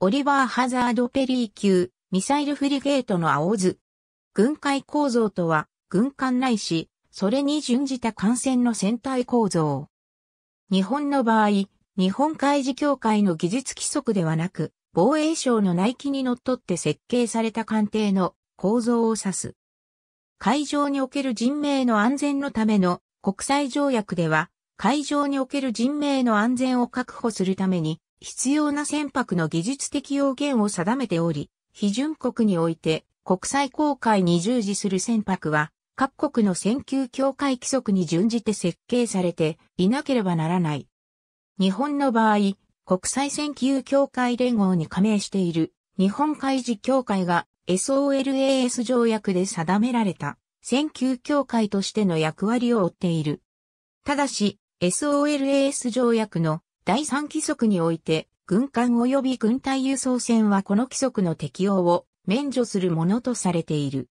オリバー・ハザード・ペリー級、ミサイルフリゲートの青図。軍艦構造とは、軍艦ないし、それに準じた艦船の船体構造。日本の場合、日本海事協会の技術規則ではなく、防衛省の内規にのっとって設計された艦艇の構造を指す。海上における人命の安全のための国際条約では、海上における人命の安全を確保するために、必要な船舶の技術的要件を定めており、批准国において国際航海に従事する船舶は、各国の選級協会規則に準じて設計されていなければならない。日本の場合、国際選級協会連合に加盟している日本海事協会が SOLAS 条約で定められた選級協会としての役割を負っている。ただし、SOLAS 条約の第3規則において、軍艦及び軍隊輸送船はこの規則の適用を免除するものとされている。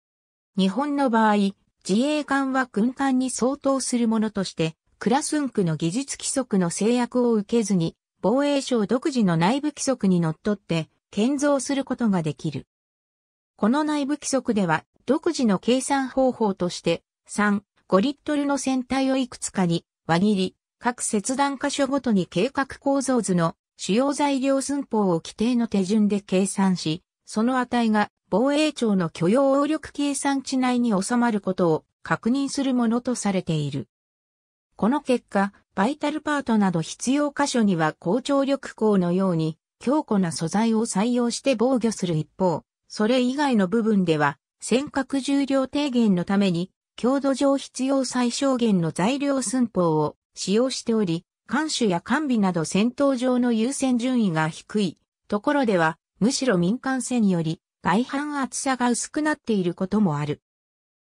日本の場合、自衛艦は軍艦に相当するものとして、クラスンクの技術規則の制約を受けずに、防衛省独自の内部規則にのっとって、建造することができる。この内部規則では、独自の計算方法として、3、5リットルの船体をいくつかに、輪切り、各切断箇所ごとに計画構造図の主要材料寸法を規定の手順で計算し、その値が防衛庁の許容応力計算値内に収まることを確認するものとされている。この結果、バイタルパートなど必要箇所には高張力鋼のように強固な素材を採用して防御する一方、それ以外の部分では、尖閣重量低減のために、強度上必要最小限の材料寸法を使用しており、艦首や艦尾など戦闘上の優先順位が低いところでは、むしろ民間船より外反厚さが薄くなっていることもある。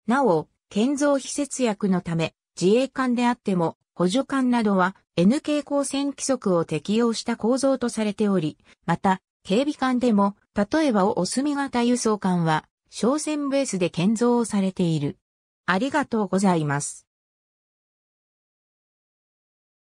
なお、建造非節約のため、自衛艦であっても補助艦などは NK 光線規則を適用した構造とされており、また、警備艦でも、例えばお墨型輸送艦は、商船ベースで建造をされている。ありがとうございます。